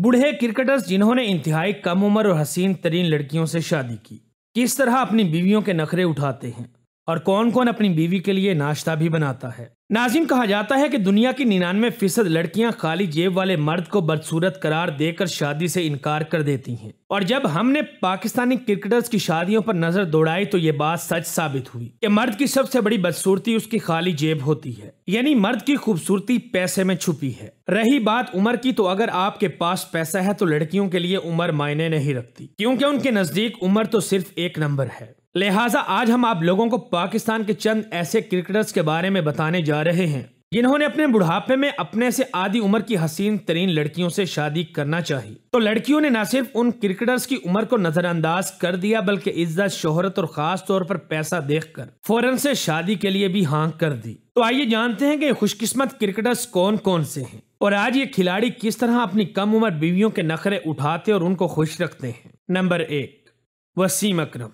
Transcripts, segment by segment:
बूढ़े क्रिकेटर्स जिन्होंने इंतहाई कम उम्र और हसीन तरीन लड़कियों से शादी की किस तरह अपनी बीवियों के नखरे उठाते हैं और कौन कौन अपनी बीवी के लिए नाश्ता भी बनाता है नाजिम कहा जाता है कि दुनिया की निन्यानवे फीसद लड़कियां खाली जेब वाले मर्द को बदसूरत करार देकर शादी से इनकार कर देती हैं और जब हमने पाकिस्तानी क्रिकेटर्स की शादियों पर नजर दौड़ाई तो ये बात सच साबित हुई कि मर्द की सबसे बड़ी बदसूरती उसकी खाली जेब होती है यानी मर्द की खूबसूरती पैसे में छुपी है रही बात उम्र की तो अगर आपके पास पैसा है तो लड़कियों के लिए उम्र मायने नहीं रखती क्योंकि उनके नजदीक उम्र तो सिर्फ एक नंबर है लिहाजा आज हम आप लोगों को पाकिस्तान के चंद ऐसे क्रिकेटर्स के बारे में बताने जा रहे हैं जिन्होंने अपने बुढ़ापे में अपने से आधी उम्र की हसीन तरीन लड़कियों से शादी करना चाहिए तो लड़कियों ने न सिर्फ उन क्रिकेटर्स की उम्र को नजरअंदाज कर दिया बल्कि इज्जत शोहरत और खास तौर पर पैसा देखकर फौरन से शादी के लिए भी हाँ कर दी तो आइए जानते हैं कि खुशकिस्मत क्रिकेटर्स कौन कौन से हैं और आज ये खिलाड़ी किस तरह अपनी कम उम्र बीवियों के नखरे उठाते और उनको खुश रखते हैं नंबर एक वसीम अक्रम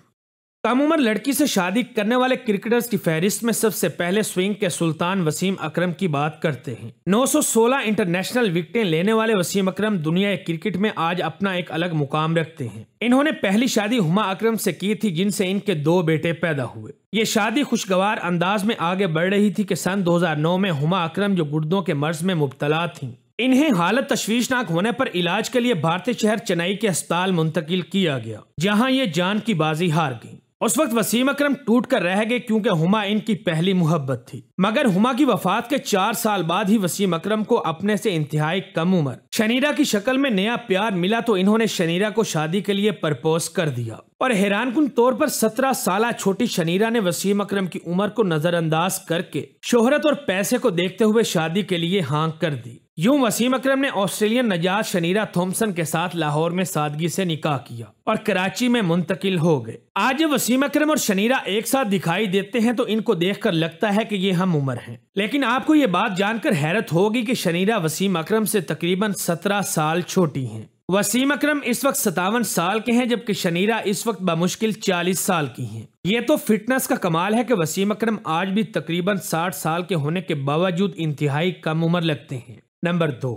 कम उम्र लड़की से शादी करने वाले क्रिकेटर्स की फहरिस्त में सबसे पहले स्विंग के सुल्तान वसीम अकरम की बात करते हैं 916 इंटरनेशनल विकटें लेने वाले वसीम अकरम दुनिया क्रिकेट में आज अपना एक अलग मुकाम रखते हैं इन्होंने पहली शादी हुमा अकरम से की थी जिनसे इनके दो बेटे पैदा हुए ये शादी खुशगवार अंदाज में आगे बढ़ रही थी की सन दो में हुमा अक्रम जो गुर्दों के मर्ज में मुबतला थी इन्हें हालत तश्वीशनाक होने पर इलाज के लिए भारतीय शहर चेन्नई के अस्पताल मुंतकिल किया गया जहां ये जान की बाजी हार गई उस वक्त वसीम अक्रम टूट कर रह गए क्योंकि हुमा इनकी पहली मोहब्बत थी मगर हुमा की वफात के चार साल बाद ही वसीम अक्रम को अपने से इंतहाई कम उम्र शनीरा की शक्ल में नया प्यार मिला तो इन्होंने शनीरा को शादी के लिए प्रपोज कर दिया और हैरानकुन तौर पर सत्रह साल छोटी शनीरा ने वसीम अक्रम की उम्र को नजरअंदाज करके शोहरत और पैसे को देखते हुए शादी के लिए हाँ कर दी यूं वसीम अकरम ने ऑस्ट्रेलियन नजाज शनीरा थॉमसन के साथ लाहौर में सादगी से निकाह किया और कराची में मुंतकिल हो गए आज जब वसीम अकरम और शनीरा एक साथ दिखाई देते हैं तो इनको देखकर लगता है कि ये हम उम्र हैं लेकिन आपको ये बात जानकर हैरत होगी कि शनीरा वसीम अकरम से तकरीबन सत्रह साल छोटी है वसीम अकरम इस वक्त सतावन साल के हैं जबकि शनीरा इस वक्त बमुश्किल चालीस साल की हैं ये तो फिटनेस का कमाल है कि वसीम अकरम आज भी तकरीबन साठ साल के होने के बावजूद इंतहाई कम उम्र लगते हैं नंबर दो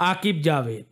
आकिब जावेद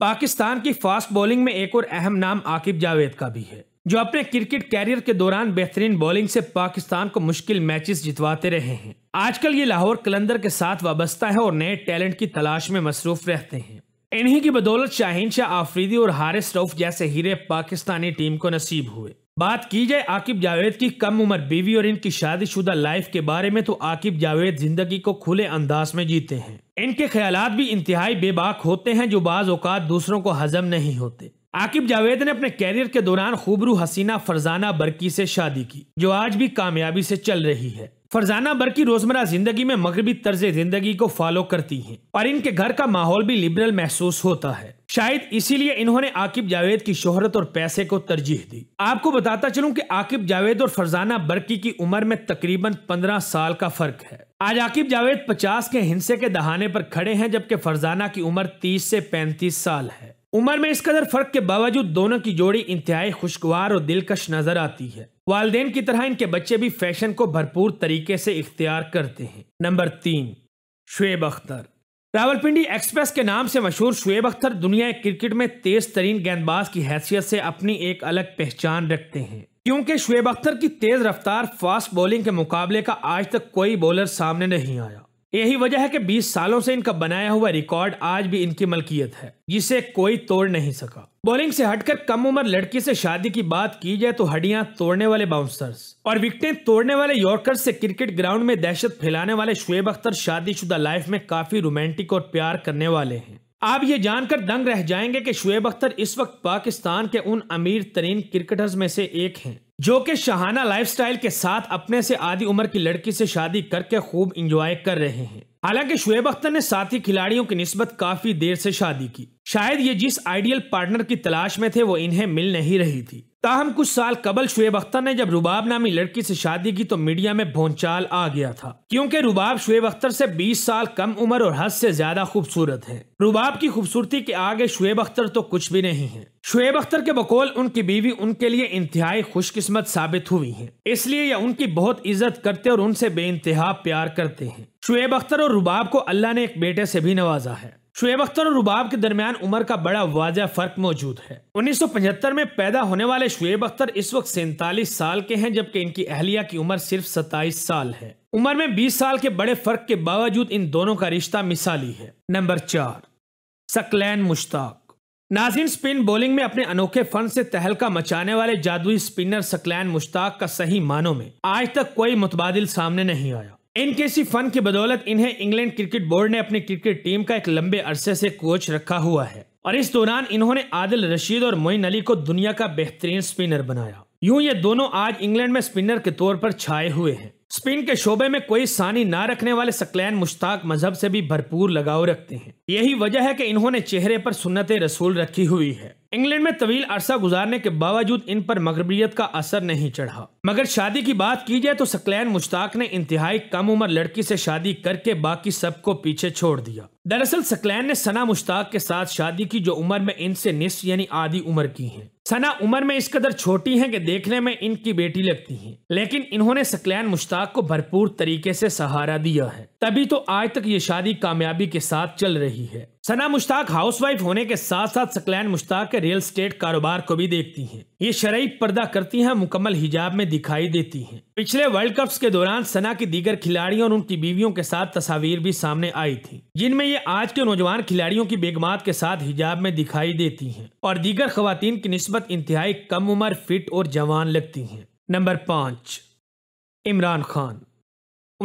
पाकिस्तान की फास्ट बॉलिंग में एक और अहम नाम आकिब जावेद का भी है जो अपने क्रिकेट कैरियर के दौरान बेहतरीन बॉलिंग से पाकिस्तान को मुश्किल मैचेस जितवाते रहे हैं आजकल ये लाहौर कलंदर के साथ वाबस्ता है और नए टैलेंट की तलाश में मसरूफ रहते हैं इन्हीं की बदौलत शाहिन शाह आफरीदी और हारिस रऊफ जैसे हीरे पाकिस्तानी टीम को नसीब हुए बात की जाए आकिब जावेद की कम उम्र बीवी और इनकी शादीशुदा लाइफ के बारे में तो आकिब जावेद जिंदगी को खुले अंदाज में जीते हैं इनके ख्याल भी इंतहाई बेबाक होते हैं जो बाज औकात दूसरों को हजम नहीं होते आकिब जावेद ने अपने कैरियर के दौरान खूबरू हसीना फरजाना बरकी से शादी की जो आज भी कामयाबी से चल रही है फरजाना भर की रोजमर्रा जिंदगी में मगरबी तर्ज जिंदगी को फॉलो करती हैं और इनके घर का माहौल भी लिबरल महसूस होता है शायद इसीलिए इन्होंने आकिब जावेद की शोहरत और पैसे को तरजीह दी आपको बताता चलूं कि आकिब जावेद और फरजाना बरकी की उम्र में तकरीबन पंद्रह साल का फर्क है आज आकिब जावेद पचास के हिंसे के दहाने पर खड़े हैं जबकि फरजाना की उम्र तीस से पैंतीस साल है उम्र में इस कदर फर्क के बावजूद दोनों की जोड़ी इंतहाई खुशगवार और दिलकश नजर आती है वालदेन की तरह इनके बच्चे भी फैशन को भरपूर तरीके से इख्तियार करते हैं नंबर तीन शुएब अख्तर रावलपिंडी एक्सप्रेस के नाम से मशहूर शुएब अख्तर दुनिया क्रिकेट में तेज तरीन गेंदबाज की हैसियत से अपनी एक अलग पहचान रखते हैं क्योंकि शुएब अख्तर की तेज रफ्तार फास्ट बॉलिंग के मुकाबले का आज तक कोई बॉलर सामने नहीं आया यही वजह है कि 20 सालों से इनका बनाया हुआ रिकॉर्ड आज भी इनकी मलकियत है जिसे कोई तोड़ नहीं सका बॉलिंग से हटकर कम उम्र लड़की से शादी की बात की जाए तो हड्डियां तोड़ने वाले बाउंसर्स और विकटें तोड़ने वाले यॉर्कर्स से क्रिकेट ग्राउंड में दहशत फैलाने वाले शुएब अख्तर शादीशुदा लाइफ में काफी रोमांटिक और प्यार करने वाले हैं आप ये जानकर दंग रह जाएंगे कि शुएब अख्तर इस वक्त पाकिस्तान के उन अमीर तरीन क्रिकेटर्स में से एक हैं जो कि शाहाना लाइफस्टाइल के साथ अपने से आधी उम्र की लड़की से शादी करके खूब इंजॉय कर रहे हैं हालांकि शुएब अख्तर ने साथी खिलाड़ियों की नस्बत काफी देर से शादी की शायद ये जिस आइडियल पार्टनर की तलाश में थे वो इन्हें मिल नहीं रही थी ताहम कुछ साल कबल शुएब अख्तर ने जब रुबाब नामी लड़की से शादी की तो मीडिया में भोंचाल आ गया था क्योंकि रुबाब शुएब अख्तर से 20 साल कम उम्र और हद से ज्यादा खूबसूरत है रुबाब की खूबसूरती के आगे शुएब अख्तर तो कुछ भी नहीं है शुएब अख्तर के बकौल उनकी बीवी उनके लिए इंतहाई खुशकिस्मत साबित हुई है इसलिए यह उनकी बहुत इज्जत करते और उनसे बेानतहा प्यार करते हैं शुएब अख्तर और रुबाब को अल्लाह ने एक बेटे से भी नवाजा है शुएब अख्तर और रुबाब के दरमियान उम्र का बड़ा वाजह फर्क मौजूद है 1975 में पैदा होने वाले शुएब अख्तर इस वक्त सैंतालीस साल के हैं जबकि इनकी अहलिया की उम्र सिर्फ सत्ताईस साल है उम्र में 20 साल के बड़े फर्क के बावजूद इन दोनों का रिश्ता मिसाली है नंबर चार सकलैन मुश्ताक नाजिन स्पिन बॉलिंग में अपने अनोखे फन से तहलका मचाने वाले जादुई स्पिनर सकलैन मुश्ताक का सही मानों में आज तक कोई मुतबादिल सामने नहीं आया इनकेसी फन की बदौलत इन्हें इंग्लैंड क्रिकेट बोर्ड ने अपनी क्रिकेट टीम का एक लंबे अरसे से कोच रखा हुआ है और इस दौरान इन्होंने आदिल रशीद और मोइन अली को दुनिया का बेहतरीन स्पिनर बनाया यूं ये दोनों आज इंग्लैंड में स्पिनर के तौर पर छाए हुए हैं स्पिन के शोबे में कोई सानी ना रखने वाले सकलैन मुश्ताक मजहब से भी भरपूर लगाव रखते हैं यही वजह है कि इन्होंने चेहरे पर सुन्नत रसूल रखी हुई है इंग्लैंड में तवील अरसा गुजारने के बावजूद इन पर मगरबियत का असर नहीं चढ़ा मगर शादी की बात की जाए तो सकलैन मुश्ताक ने इंतहाई कम उम्र लड़की से शादी करके बाकी सबको पीछे छोड़ दिया दरअसल सकलैन ने सना मुश्ताक के साथ शादी की जो उम्र में इनसे निस्फ यानी आधी उम्र की है सना उम्र में इस कदर छोटी हैं कि देखने में इनकी बेटी लगती हैं लेकिन इन्होंने सकलैन मुश्ताक को भरपूर तरीके से सहारा दिया है तभी तो आज तक ये शादी कामयाबी के साथ चल रही है सना मुश्ताक हाउसवाइफ होने के साथ साथ सकलैन मुश्ताक के रियल स्टेट कारोबार को भी देखती हैं। ये शराय पर्दा करती हैं मुकम्मल हिजाब में दिखाई देती हैं। पिछले वर्ल्ड कप्स के दौरान सना की दीगर खिलाड़ियों और उनकी बीवियों के साथ तस्वीर भी सामने आई थी जिनमें ये आज के नौजवान खिलाड़ियों की बेगमात के साथ हिजाब में दिखाई देती है और दीगर खातन की नस्बत इंतहाई कम उम्र फिट और जवान लगती है नंबर पाँच इमरान खान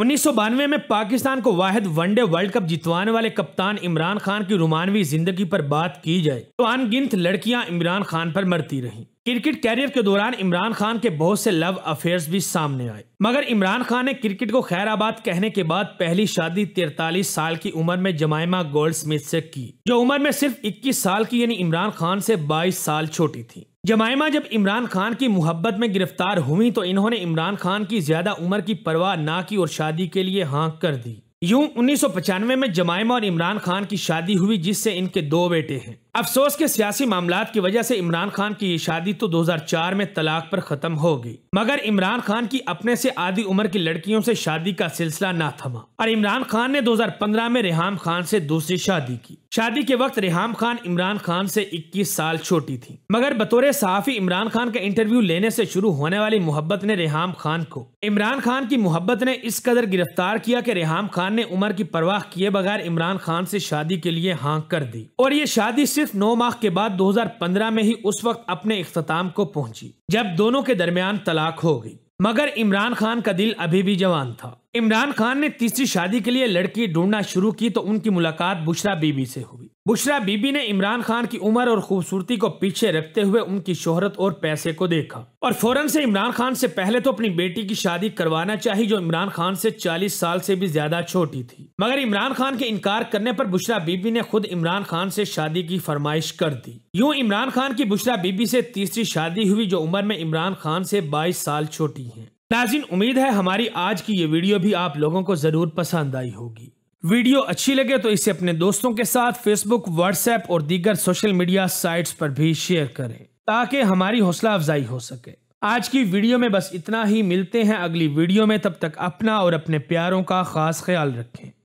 उन्नीस में पाकिस्तान को वाहिद वनडे वर्ल्ड कप जितवाने वाले कप्तान इमरान खान की रुमानवी जिंदगी पर बात की जाए तो अनगिनत लड़कियां इमरान खान पर मरती रहीं क्रिकेट कैरियर के दौरान इमरान खान के बहुत से लव अफेयर्स भी सामने आए मगर इमरान खान ने क्रिकेट को खैराबाद कहने के बाद पहली शादी तिरतालीस साल की उम्र में जमायमा गोल्ड स्मिथ से की जो उम्र में सिर्फ इक्कीस साल की यानी इमरान खान से बाईस साल छोटी थी जमायमा जब इमरान खान की मोहब्बत में गिरफ्तार हुई तो इन्होंने इमरान खान की ज्यादा उम्र की परवाह ना की और शादी के लिए हाँ कर दी यूं 1995 में जमायमा और इमरान खान की शादी हुई जिससे इनके दो बेटे हैं अफसोस के सियासी मामला की वजह से इमरान खान की ये शादी तो 2004 में तलाक पर खत्म हो गई मगर इमरान खान की अपने से आधी उम्र की लड़कियों से शादी का सिलसिला ना थमा और इमरान खान ने 2015 में रेहम खान से दूसरी शादी की शादी के वक्त रेहम खान इमरान खान से 21 साल छोटी थी मगर बतौर सहाफी इमरान खान का इंटरव्यू लेने ऐसी शुरू होने वाली मोहब्बत ने रेहम खान को इमरान खान की मोहब्बत ने इस कदर गिरफ्तार किया कि रेहम खान ने उम्र की परवाह किए बगैर इमरान खान ऐसी शादी के लिए हाँ कर दी और ये शादी सिर्फ सिर्फ नौ माह के बाद 2015 में ही उस वक्त अपने अख्ताम को पहुंची जब दोनों के दरमियान तलाक हो गई मगर इमरान खान का दिल अभी भी जवान था इमरान खान ने तीसरी शादी के लिए लड़की ढूंढना शुरू की तो उनकी मुलाकात बुशरा बीबी से हुई बुशरा बीबी ने इमरान खान की उम्र और खूबसूरती को पीछे रखते हुए उनकी शोहरत और पैसे को देखा और फौरन से इमरान खान से पहले तो अपनी बेटी की शादी करवाना चाहिए जो इमरान खान से 40 साल से भी ज्यादा छोटी थी मगर इमरान खान के इनकार करने पर बुशरा बीबी ने खुद इमरान खान से शादी की फरमाइश कर दी यूँ इमरान खान की बुशरा बीबी से तीसरी शादी हुई जो उम्र में इमरान खान से बाईस साल छोटी है नाजिन उम्मीद है हमारी आज की ये वीडियो भी आप लोगों को जरूर पसंद आई होगी वीडियो अच्छी लगे तो इसे अपने दोस्तों के साथ फेसबुक व्हाट्सएप और दीगर सोशल मीडिया साइट्स पर भी शेयर करें ताकि हमारी हौसला अफजाई हो सके आज की वीडियो में बस इतना ही मिलते हैं अगली वीडियो में तब तक अपना और अपने प्यारों का खास ख्याल रखें